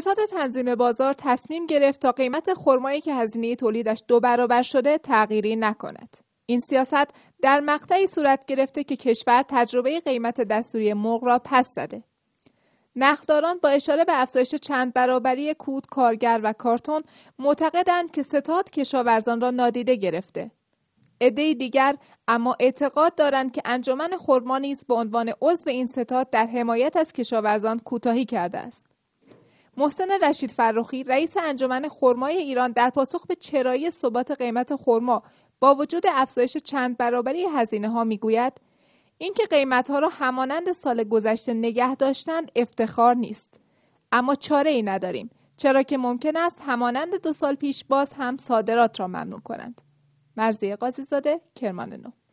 ستاد تنظیم بازار تصمیم گرفت تا قیمت خرمایی که هزینه تولیدش دو برابر شده تغییری نکند. این سیاست در مقطعی صورت گرفته که کشور تجربه قیمت دستوری مرغ را پس زده. نخداران با اشاره به افزایش چند برابری کود، کارگر و کارتون معتقدند که ستاد کشاورزان را نادیده گرفته. عده دیگر اما اعتقاد دارند که انجمن خرما نیز به عنوان عضو این ستاد در حمایت از کشاورزان کوتاهی کرده است. محسن رشید فروخی رئیس انجمن خرمای ایران در پاسخ به چرایی ثبات قیمت خرما با وجود افزایش چند برابری هزینه ها میگوید اینکه قیمت ها را همانند سال گذشته نگه داشتن افتخار نیست اما چاره ای نداریم چرا که ممکن است همانند دو سال پیش باز هم صادرات را ممنوع کنند مرزی قاضی زاده کرمان نو